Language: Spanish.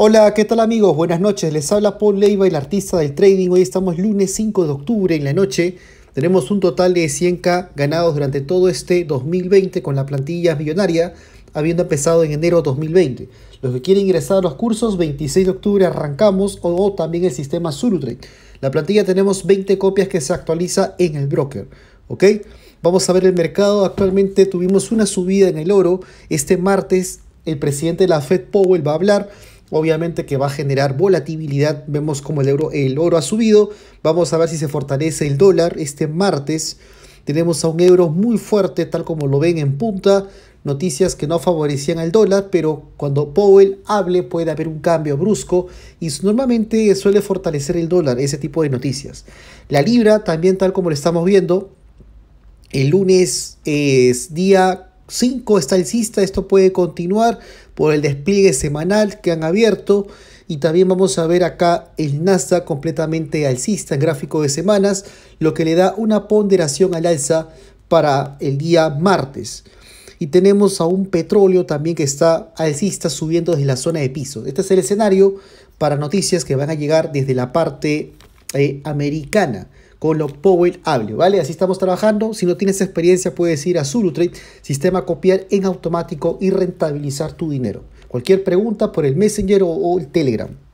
Hola, ¿qué tal amigos? Buenas noches. Les habla Paul Leiva, el artista del trading. Hoy estamos lunes 5 de octubre en la noche. Tenemos un total de 100k ganados durante todo este 2020 con la plantilla millonaria, habiendo empezado en enero 2020. Los que quieren ingresar a los cursos, 26 de octubre arrancamos o, también el sistema Surutrade. La plantilla tenemos 20 copias que se actualiza en el broker. ¿Ok? Vamos a ver el mercado. Actualmente tuvimos una subida en el oro. Este martes el presidente de la Fed Powell va a hablar obviamente que va a generar volatilidad. Vemos como el euro, el oro ha subido. Vamos a ver si se fortalece el dólar este martes. Tenemos a un euro muy fuerte, tal como lo ven en punta. Noticias que no favorecían al dólar, pero cuando Powell hable puede haber un cambio brusco y normalmente suele fortalecer el dólar, ese tipo de noticias. La libra también tal como lo estamos viendo, el lunes es día 5 está alcista, esto puede continuar por el despliegue semanal que han abierto. Y también vamos a ver acá el Nasdaq completamente alcista gráfico de semanas, lo que le da una ponderación al alza para el día martes. Y tenemos a un petróleo también que está alcista subiendo desde la zona de piso. Este es el escenario para noticias que van a llegar desde la parte eh, americana con lo Powell hable, ¿vale? Así estamos trabajando. Si no tienes experiencia, puedes ir a Trade sistema copiar en automático y rentabilizar tu dinero. Cualquier pregunta por el Messenger o el Telegram.